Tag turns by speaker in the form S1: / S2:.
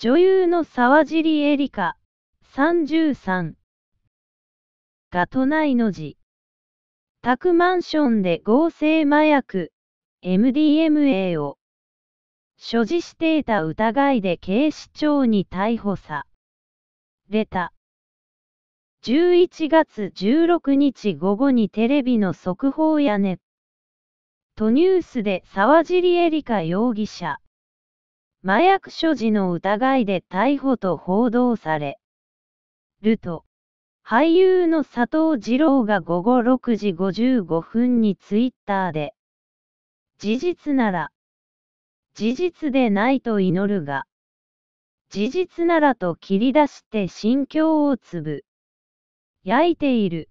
S1: 女優の沢尻エリカ、33が都内の字。宅マンションで合成麻薬、MDMA を所持していた疑いで警視庁に逮捕された。11月16日午後にテレビの速報やね。とニュースで沢尻エリカ容疑者麻薬所持の疑いで逮捕と報道されると、俳優の佐藤二郎が午後6時55分にツイッターで、事実なら、事実でないと祈るが、事実ならと切り出して心境をつぶ、
S2: 焼いている。